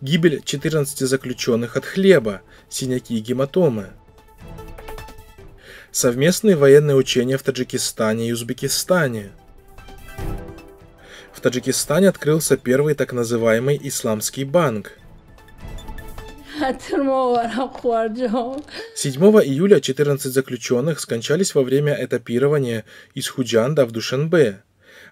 гибель 14 заключенных от хлеба, синяки и гематомы. Совместные военные учения в Таджикистане и Узбекистане. В Таджикистане открылся первый так называемый «Исламский банк», 7 июля 14 заключенных скончались во время этапирования из Худжанда в Душанбе.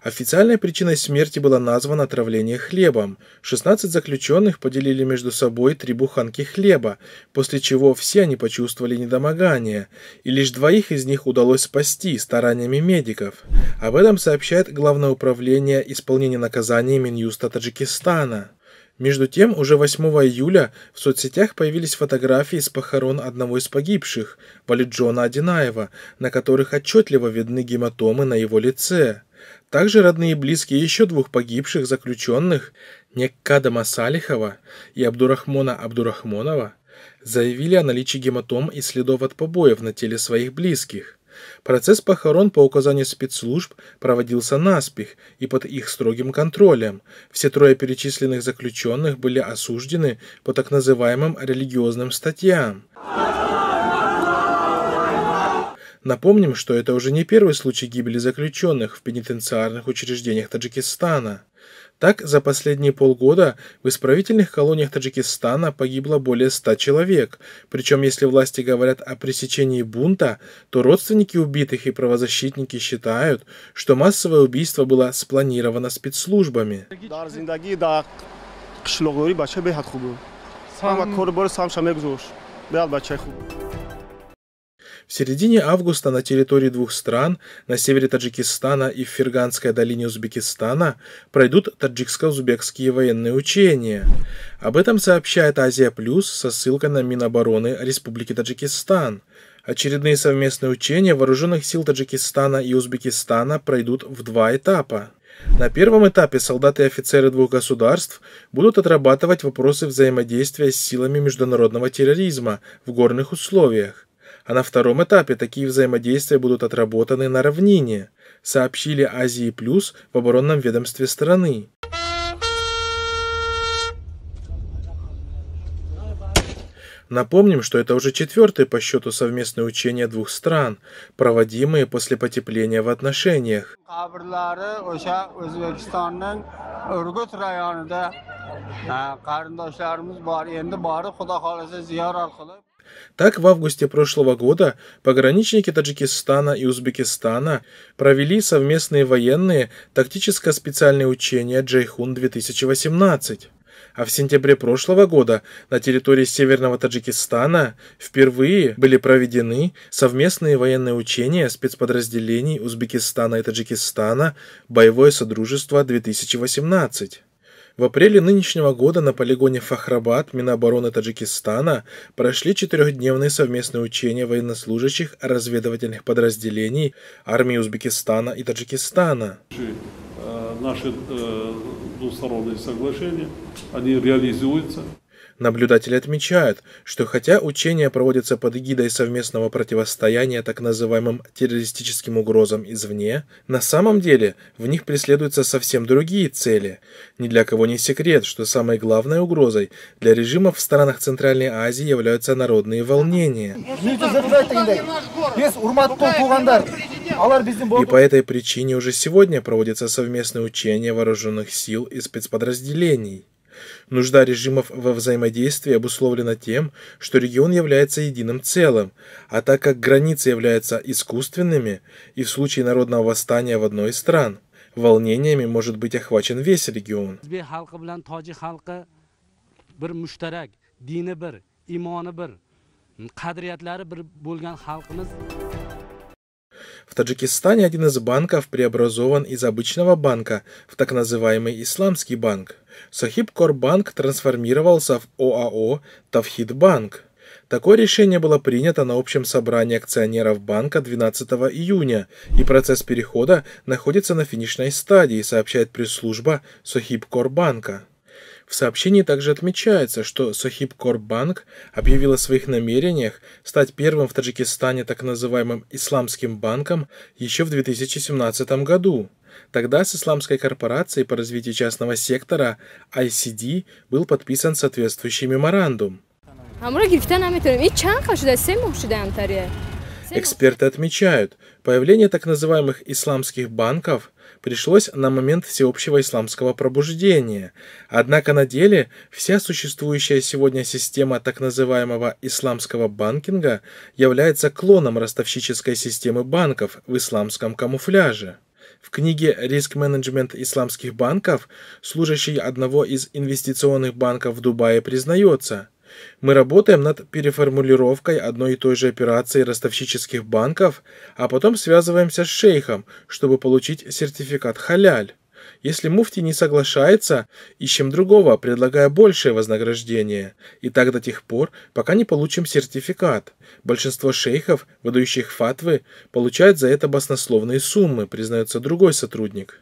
Официальной причиной смерти была названа отравление хлебом. 16 заключенных поделили между собой три буханки хлеба, после чего все они почувствовали недомогание, и лишь двоих из них удалось спасти стараниями медиков. Об этом сообщает Главное управление исполнения наказаний Минюста Таджикистана. Между тем, уже 8 июля в соцсетях появились фотографии с похорон одного из погибших, Валиджона Одинаева, на которых отчетливо видны гематомы на его лице. Также родные и близкие еще двух погибших заключенных, Неккада Масалихова и Абдурахмона Абдурахмонова, заявили о наличии гематом и следов от побоев на теле своих близких. Процесс похорон по указанию спецслужб проводился наспех и под их строгим контролем. Все трое перечисленных заключенных были осуждены по так называемым религиозным статьям. Напомним, что это уже не первый случай гибели заключенных в пенитенциарных учреждениях Таджикистана. Так, за последние полгода в исправительных колониях Таджикистана погибло более 100 человек, причем если власти говорят о пресечении бунта, то родственники убитых и правозащитники считают, что массовое убийство было спланировано спецслужбами. Сам... В середине августа на территории двух стран, на севере Таджикистана и в Ферганской долине Узбекистана, пройдут таджикско-узбекские военные учения. Об этом сообщает Азия Плюс со ссылкой на Минобороны Республики Таджикистан. Очередные совместные учения вооруженных сил Таджикистана и Узбекистана пройдут в два этапа. На первом этапе солдаты и офицеры двух государств будут отрабатывать вопросы взаимодействия с силами международного терроризма в горных условиях. А на втором этапе такие взаимодействия будут отработаны на равнине, сообщили Азии Плюс в оборонном ведомстве страны. Напомним, что это уже четвертое по счету совместное учение двух стран, проводимые после потепления в отношениях. Так, в августе прошлого года пограничники Таджикистана и Узбекистана провели совместные военные тактическо-специальные учения «Джейхун-2018». А в сентябре прошлого года на территории Северного Таджикистана впервые были проведены совместные военные учения спецподразделений Узбекистана и Таджикистана «Боевое Содружество-2018». В апреле нынешнего года на полигоне Фахрабат Минобороны Таджикистана прошли четырехдневные совместные учения военнослужащих разведывательных подразделений армии Узбекистана и Таджикистана. Наши э, двусторонние соглашения, они реализуются. Наблюдатели отмечают, что хотя учения проводятся под эгидой совместного противостояния так называемым террористическим угрозам извне, на самом деле в них преследуются совсем другие цели. Ни для кого не секрет, что самой главной угрозой для режимов в странах Центральной Азии являются народные волнения. И по этой причине уже сегодня проводятся совместные учения вооруженных сил и спецподразделений. Нужда режимов во взаимодействии обусловлена тем, что регион является единым целым, а так как границы являются искусственными и в случае народного восстания в одной из стран, волнениями может быть охвачен весь регион. имоны bir qadriyatlari bir bo'lgan xalqimiz в Таджикистане один из банков преобразован из обычного банка в так называемый «Исламский банк». Сахибкорбанк трансформировался в ОАО «Тавхидбанк». Такое решение было принято на общем собрании акционеров банка 12 июня, и процесс перехода находится на финишной стадии, сообщает пресс-служба Сохибкорбанка. В сообщении также отмечается, что Сохибкорбанк объявил о своих намерениях стать первым в Таджикистане так называемым «Исламским банком» еще в 2017 году. Тогда с Исламской корпорацией по развитию частного сектора ICD был подписан соответствующий меморандум. Эксперты отмечают, появление так называемых исламских банков пришлось на момент всеобщего исламского пробуждения. Однако на деле вся существующая сегодня система так называемого исламского банкинга является клоном ростовщической системы банков в исламском камуфляже. В книге «Риск-менеджмент исламских банков» служащий одного из инвестиционных банков в Дубае признается – мы работаем над переформулировкой одной и той же операции ростовщических банков, а потом связываемся с шейхом, чтобы получить сертификат халяль. Если муфти не соглашается, ищем другого, предлагая большее вознаграждение. И так до тех пор, пока не получим сертификат. Большинство шейхов, выдающих фатвы, получают за это баснословные суммы, признается другой сотрудник.